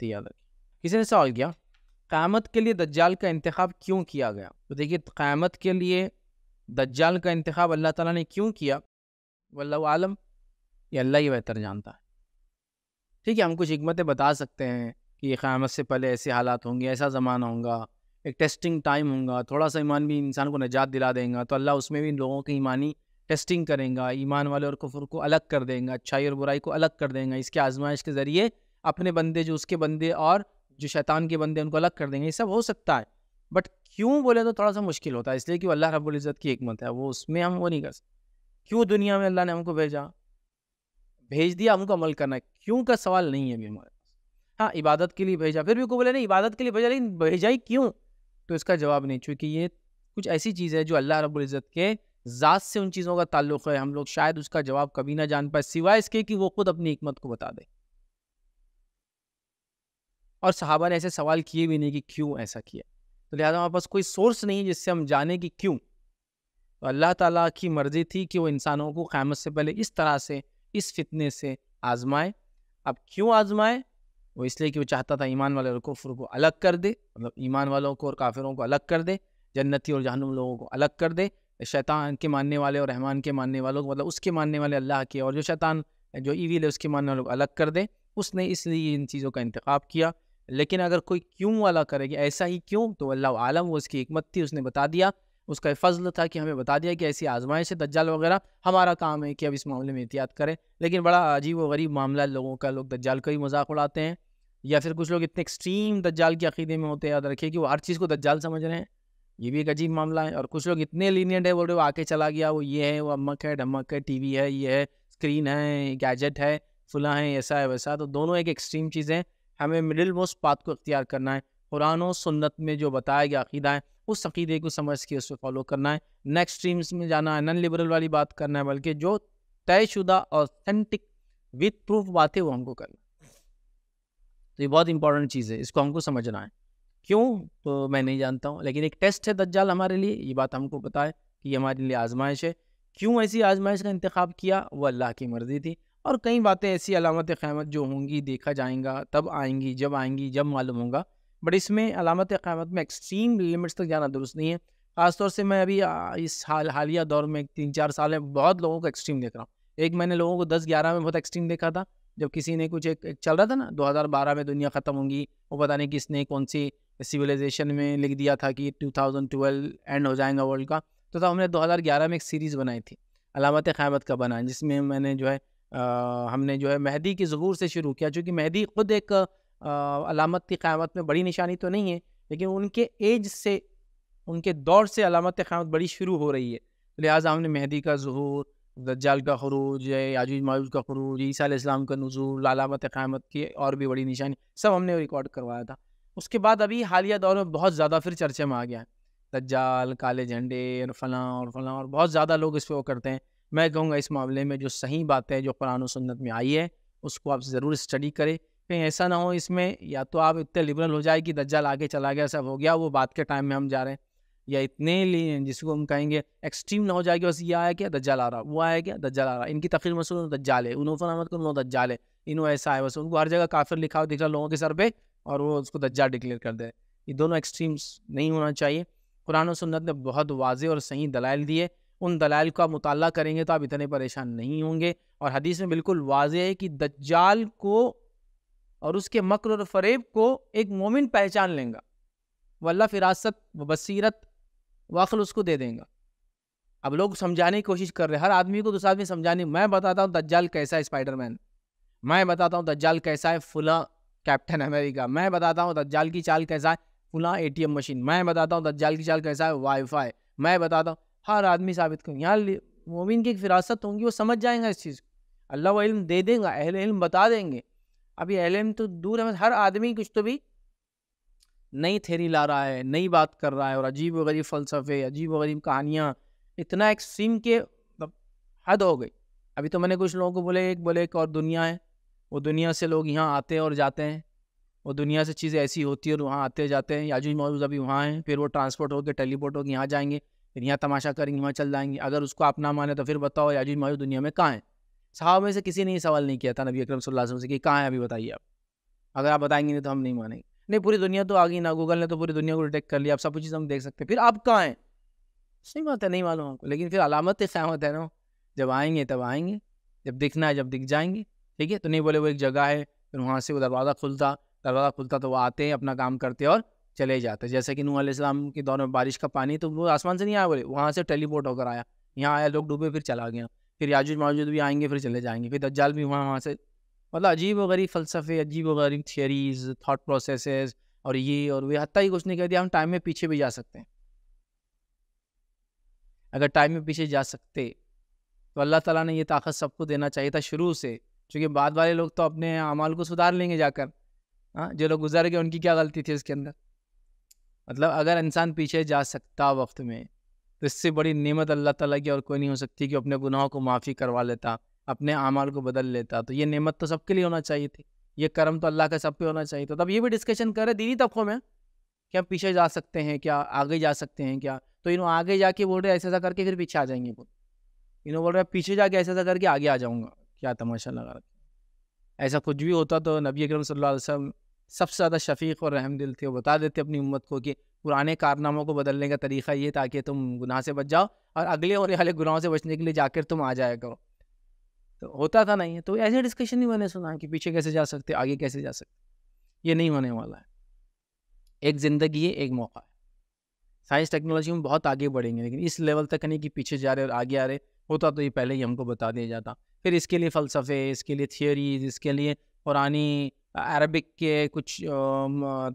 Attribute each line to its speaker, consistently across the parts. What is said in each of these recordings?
Speaker 1: सकती है अगर किसी ने सवाल किया क़्यामत के लिए दज्जाल का इंतखब क्यों किया गया तो देखिए क़्यामत के लिए दज्जाल का इंतखब अल्लाह ताला ने क्यों किया वल्ला आलम ये अल्लाह ही बेहतर जानता है ठीक है हम कुछ हमतें बता सकते हैं कि क़्यामत से पहले ऐसे हालात होंगे ऐसा ज़माना होगा एक टेस्टिंग टाइम होगा थोड़ा सा ईमान भी इंसान को निजात दिला देगा तो अल्लाह उसमें भी लोगों की ईमानी टेस्टिंग करेंगे ईमान वाले और कुफर को अलग कर देंगे अच्छाई और बुराई को अलग कर देंगे इसके आजमाइश के ज़रिए अपने बंदे जो उसके बंदे और जो शैतान के बंदे उनको अलग कर देंगे ये सब हो सकता है बट क्यों बोले तो थोड़ा सा मुश्किल होता है इसलिए कि अल्लाह रब्बुल इज़्ज़त की एकमत है वो उसमें हम वो नहीं कर सकते क्यों दुनिया में अल्लाह ने हमको भेजा भेज दिया हमको अमल करना है क्यों का सवाल नहीं है अभी हमारे पास हाँ इबादत के लिए भेजा फिर भी को बोले नहीं इबादत के लिए भेजा लेकिन भेजा ही क्यों तो इसका जवाब नहीं चूँकि ये कुछ ऐसी चीज़ है जो अल्लाह रब्बुल इज़्ज़त के ज़ात से उन चीज़ों का ताल्लुक़ है हम लोग शायद उसका जवाब कभी ना जान पाए सिवाय इसके कि वो खुद अपनी हमत को बता दे और सहाबा ने ऐसे सवाल किए भी नहीं कि क्यों ऐसा किया तो लिहाजा हमारे पास कोई सोर्स नहीं जिससे हम जाने कि क्यों तो अल्लाह ताला की मर्ज़ी थी कि वो इंसानों को क़्यामत से पहले इस तरह से इस फितने से आज़माए अब क्यों आज़माए वो इसलिए कि वो चाहता था ईमान वाले और कुफर को अलग कर दे मतलब ईमान वालों को और काफिरों को अलग कर दे जन्नती और जहनुम लोगों को अलग कर दे शैतान के मानने वाले और रहमान के मानने वालों को मतलब उसके मानने वाले अल्लाह के और जो शैतान जो ईवील है उसके मानने वालों को अलग कर दे उसने इसलिए इन चीज़ों का इंतखब किया लेकिन अगर कोई क्यों वाला करेगा ऐसा ही क्यों तो अल्लाह आलम वो उसकी हमत थी उसने बता दिया उसका फजल था कि हमें बता दिया कि ऐसी आजमाइश है दज्जाल वगैरह हमारा काम है कि अब इस मामले में एहतियात करें लेकिन बड़ा अजीब व गरीब मामला लोगों का लोग दज्जाल का ही मजाक उड़ाते हैं या फिर कुछ लोग इतने एक्सट्रीम दज्जाल के अकीदे में होते हैं याद रखिए कि वो हर चीज़ को दज्जाल समझ रहे हैं ये भी एक अजीब मामला है और कुछ लोग इतने लीनियंट है बोल रहे वो आके चला गया वो ये है वो अमक है ढमक है वी है ये है स्क्रीन है गैजेट है फुला है ऐसा है वैसा तो दोनों एक एक्सट्रीम चीज़ें हमें मिडिल मोस्ट बात को अख्तियार करना है कुरान और सुन्नत में जो बताया गया अकीदा है उस अकीदे को समझ के उसको फॉलो करना है नेक्स्ट स्ट्रीम्स में जाना है नन लिबरल वाली बात करना है बल्कि जो तयशुदा ऑथेंटिक विथ प्रूफ बात है वो हमको करना तो ये बहुत इंपॉर्टेंट चीज़ है इसको हमको समझना है क्यों तो मैं नहीं जानता हूँ लेकिन एक टेस्ट है दज्जाल हमारे लिए ये बात हमको पता है कि ये हमारे लिए आजमाइश है क्यों ऐसी आजमाइश का इंतखब किया वो अल्लाह की मर्ज़ी थी और कई बातें ऐसी अलामत क़्यामत जो होंगी देखा जाएगा तब आएंगी जब आएंगी जब मालूम होगा बट इसमें अलामत क़्यामत में एक्सट्रीम लिमिट्स तक जाना दुरुस्त नहीं है ख़ासतौर से मैं अभी इस हाल हालिया दौर में तीन चार साल में बहुत लोगों को एक्सट्रीम देख रहा हूँ एक मैंने लोगों को दस ग्यारह में बहुत एक्सट्रीम देखा था जब किसी ने कुछ एक, एक चल रहा था ना 2012 में दुनिया ख़त्म होगी वो पता नहीं किसने कौन सी सिविलाइजेशन में लिख दिया था कि 2012 एंड हो जाएगा वर्ल्ड का तो तब हमने 2011 में एक सीरीज़ बनाई थी अलामत क़्यामत का बना जिसमें मैंने जो है हमने जो है मेहदी के ज़हूर से शुरू किया चूँकि मेहदी ख़ुद एक अलामत क़्यामत में बड़ी निशानी तो नहीं है लेकिन उनके एज से उनके दौर से अलामत क़्यामत बड़ी शुरू हो रही है लिहाजा हमने मेहदी का ज़हूर दज्जाल का खरूज याजूज माजूज का खरूज ईसा इस्लाम का नजूल अलामत क़्यामत की और भी बड़ी निशानी सब हमने रिकॉर्ड करवाया था उसके बाद अभी हालिया दौर में बहुत ज़्यादा फिर चर्चे में आ गया है दज्जाल काले झंडे और फलां और फलां और बहुत ज़्यादा लोग इस पर वो करते हैं मैं कहूँगा इस मामले में जो सही बातें जो कुरान और सुन्नत में आई है उसको आप ज़रूर स्टडी करें कहीं ऐसा ना हो इसमें या तो आप इतने लिबरल हो जाए कि दज्जा लागे चला गया सब हो गया वो बात के टाइम में हम जा रहे हैं या इतने लिए जिसको हम कहेंगे एक्सट्रीम ना हो जाएगी बस ये आया क्या दज्जा ला रहा वो आया क्या दज्जा ला रहा इनकी तकरीर मसूल दज्जा ले उन फरामद को दज्जा ले इन्हों ऐसा है बस उनको हर जगह काफिर लिखा हुआ दिख रहा लोगों के सर पर और वो उसको दज्जा डिक्लेयर कर दे ये दोनों एक्सट्रीम्स नहीं होना चाहिए कुरान और सुन्नत ने बहुत वाजे और सही दलाइल दिए उन दलाल का मुताल करेंगे तो आप इतने परेशान नहीं होंगे और हदीस में बिल्कुल वाज है कि दज्जाल को और उसके मकर और फरेब को एक मोमिन पहचान लेंगे वल्ला फिरासत व बसरत वाखल उसको दे देंगे अब लोग समझाने की कोशिश कर रहे हैं हर आदमी को दूसरा तो आदमी समझाने मैं बताता हूँ दज्जाल कैसा है स्पाइडरमैन मैं बताता हूँ दज्जाल कैसा है फुला कैप्टन अमेरिका मैं बताता हूँ दज्जाल की चाल कैसा है फुला एटीएम मशीन मैं बताता हूँ दज्जाल की चाल कैसा है वाईफाई मैं बताता हूँ हर आदमी साबित करेंगे यहाँ मोमिन की एक फिरासत होंगी वो समझ जाएंगे इस चीज़ को अल्लाह वो इल्म दे देगा अहल इल्म बता देंगे अभी अहल इल्म तो दूर है हर आदमी कुछ तो भी नई थेरी ला रहा है नई बात कर रहा है और अजीब व गरीब फ़लसफ़े अजीब व गरीब कहानियाँ इतना एक्सट्रीम के मतलब हद हो गई अभी तो मैंने कुछ लोगों को बोले एक बोले एक और दुनिया है वो दुनिया से लोग यहाँ आते हैं और जाते हैं वो दुनिया से चीज़ें ऐसी होती है और वहाँ आते जाते हैं याजूज मौजूद अभी वहाँ हैं फिर वो ट्रांसपोर्ट होकर टेलीपोर्ट होकर यहाँ जाएंगे फिर यहाँ तमाशा करेंगे वहाँ चल जाएंगे अगर उसको आप ना माने तो फिर बताओ याजूज माजूज तो दुनिया में कहाँ है साहब में से किसी ने सवाल नहीं किया था नबी अक्रम सल्लल्लाहु से कि कहाँ है अभी बताइए आप अगर आप बताएंगे नहीं तो हम नहीं मानेंगे नहीं पूरी दुनिया तो आ गई ना गूगल ने तो पूरी दुनिया को डिटेक्ट कर लिया आप सब चीज़ हम देख सकते हैं फिर आप कहाँ हैं सही बात है नहीं मालूम आपको लेकिन फिर अलामत क़्यामत है ना जब आएंगे तब आएंगे जब दिखना है जब दिख जाएंगे ठीक है तो नहीं बोले वो एक जगह है फिर वहाँ से वो दरवाज़ा खुलता दरवाज़ा खुलता तो वो आते हैं अपना काम करते और चले जाते जैसे कि नू आलाम के दौर में बारिश का पानी तो वो आसमान से नहीं आया बोले वहाँ से टेलीपोर्ट होकर आया यहाँ आया लोग डूबे फिर चला गया फिर याजूज माजूद भी आएंगे फिर चले जाएंगे फिर दज्जाल भी वहाँ वहाँ से मतलब अजीब वगैरह फ़लसफे अजीब वगैरह थियरीज थाट प्रोसेस और ये और वे हती ही कुछ नहीं कह दिया हम टाइम में पीछे भी जा सकते हैं अगर टाइम में पीछे जा सकते तो अल्लाह ताला ने ये ताकत सबको देना चाहिए था शुरू से क्योंकि बाद वाले लोग तो अपने अमाल को सुधार लेंगे जाकर हाँ जो लोग गुजर गए उनकी क्या गलती थी इसके अंदर मतलब अगर इंसान पीछे जा सकता वक्त में तो इससे बड़ी नेमत अल्लाह ताला की और कोई नहीं हो सकती कि अपने गुनाहों को माफ़ी करवा लेता अपने अमाल को बदल लेता तो ये नेमत तो सबके लिए होना चाहिए थी ये कर्म तो अल्लाह का सब पे होना चाहिए था तब ये भी डिस्कशन कर रहे दीनी तबकों में क्या पीछे जा सकते हैं क्या आगे जा सकते हैं क्या तो इन्हों आगे जाके बोल रहे ऐसा ऐसा करके फिर पीछे आ जाएंगे बोल इन्हों बोल रहे पीछे जाके ऐसा ऐसा करके आगे आ जाऊँगा क्या तमाशा लगा रखा ऐसा कुछ भी होता तो नबी अकरम सल्लल्लाहु अलैहि वसल्लम सबसे ज़्यादा शफीक और रहम दिल थे वो बता देते अपनी उम्मत को कि पुराने कारनामों को बदलने का तरीका ये ताकि तुम गुनाह से बच जाओ और अगले और हाले गुनाहों से बचने के लिए जाकर तुम आ जाया करो तो होता था नहीं तो ऐसे डिस्कशन ही मैंने सुना कि पीछे कैसे जा सकते आगे कैसे जा सकते ये नहीं होने वाला है एक ज़िंदगी है एक मौका है साइंस टेक्नोलॉजी में बहुत आगे बढ़ेंगे लेकिन इस लेवल तक नहीं कि पीछे जा रहे और आगे आ रहे होता तो ये पहले ही हमको बता दिया जाता फिर इसके लिए फ़लसफ़े इसके लिए थियोरीज इसके लिए पुरानी अरबिक के कुछ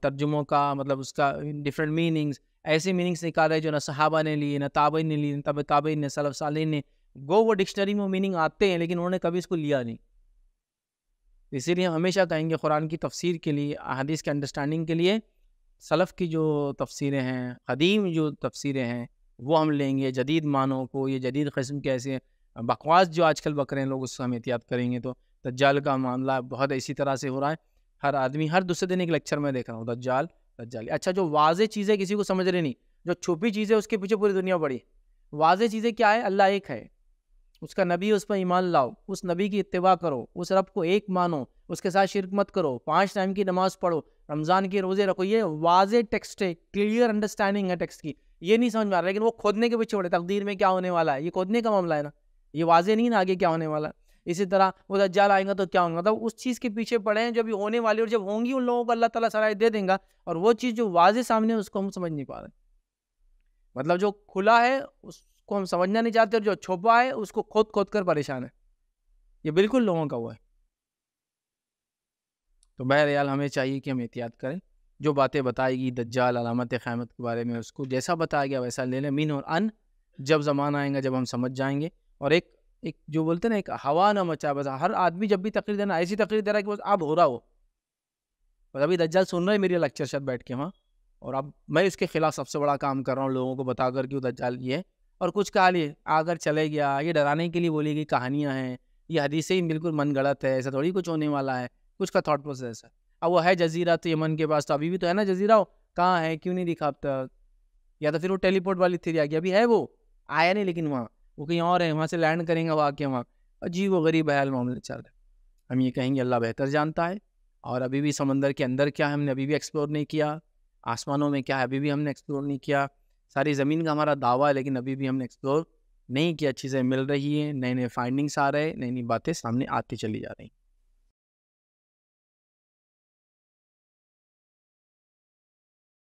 Speaker 1: तर्जुमों का मतलब उसका डिफरेंट मीनिंग्स ऐसे मीनिंग्स निकाले जो ना सहाबा ने लिए ना ताबिन ने लिए तब ताबई ने सलफ सालिन ने गो वो डिक्शनरी में मीनिंग आते हैं लेकिन उन्होंने कभी इसको लिया नहीं इसीलिए हम हमेशा कहेंगे कुरान की तफसीर के लिए अहदीस के अंडरस्टैंडिंग के लिए सलफ़ की जो तफसीरें हैं कदीम जो तफसीरें हैं वो हम लेंगे जदीद मानों को ये जदीद कस्म के ऐसे बकवास जो आजकल बकरे हैं लोग उससे हम एहतियात करेंगे तो तज्जाल का मामला बहुत इसी तरह से हो रहा है हर आदमी हर दूसरे दिन एक लेक्चर में देख रहा हूँ दज्जाल दज्जाल अच्छा जो वाज चीज़ें किसी को समझ रही नहीं जो छुपी चीज़ें उसके पीछे पूरी दुनिया पड़ी वाज चीज़ें क्या है अल्लाह एक है उसका नबी उस पर ईमान लाओ उस नबी की इतवा करो उस रब को एक मानो उसके साथ शिरक मत करो पाँच टाइम की नमाज़ पढ़ो रमज़ान के रोज़े रखो ये वाजे टेक्स्ट है क्लियर अंडरस्टैंडिंग है टेक्स्ट की ये नहीं समझ में आ रहा लेकिन वो खोदने के पीछे पड़े तकदीर में क्या होने वाला है ये खोदने का मामला है ना ये वाजे नहीं ना आगे क्या होने वाला इसी तरह वो दज्जाल आएंगे तो क्या होगा मतलब तो उस चीज़ के पीछे पड़े हैं जो अभी होने वाली और जब होंगी उन लोगों को अल्लाह ताला सराय दे देगा और वो चीज़ जो वाजे सामने उसको हम समझ नहीं पा रहे मतलब जो खुला है उसको हम समझना नहीं चाहते और जो छुपा है उसको खोद खोद कर परेशान है ये बिल्कुल लोगों का हुआ है तो बहरियाल हमें चाहिए कि हम एहतियात करें जो बातें बताएगी दज्जाल अलामत क़्यामत के बारे में उसको जैसा बताया गया वैसा ले लें मीन और अन जब ज़माना आएगा जब हम समझ जाएंगे और एक एक जो बोलते ना एक हवा ना मचा बस हर आदमी जब भी तकरीर देना ऐसी तकरीर दे रहा है कि बस अब हो रहा हो बस अभी दज्जाल सुन रहे हैं मेरे लेक्चर शायद बैठ के वहाँ और अब मैं इसके खिलाफ सबसे बड़ा काम कर रहा हूँ लोगों को बता कर कि वो दज्जाल ये है और कुछ कहा लिए आकर चले गया ये डराने के लिए बोली गई कहानियाँ हैं ये हदीसें ही बिल्कुल मन गलत है ऐसा थोड़ी कुछ होने वाला है कुछ का थाट प्रोसेस है अब वो है जजीरा तो यमन के पास तो अभी भी तो है ना जजीरा हो कहाँ है क्यों नहीं दिखा अब तक या तो फिर वो टेलीपोर्ट वाली थी आ गई अभी है वो आया नहीं लेकिन वहाँ वो कहीं और है वहाँ से लैंड करेंगे वहाँ के वहाँ अजीब व गरीब हयाल मामले चल रहे हम ये कहेंगे अल्लाह बेहतर जानता है और अभी भी समंदर के अंदर क्या है हमने अभी भी एक्सप्लोर नहीं किया आसमानों में क्या है अभी भी हमने एक्सप्लोर नहीं किया सारी ज़मीन का हमारा दावा है लेकिन अभी भी हमने एक्सप्लोर नहीं किया चीज़ें मिल रही हैं नए नए फाइंडिंग्स आ रहे हैं नई नई बातें सामने आती चली जा रही हैं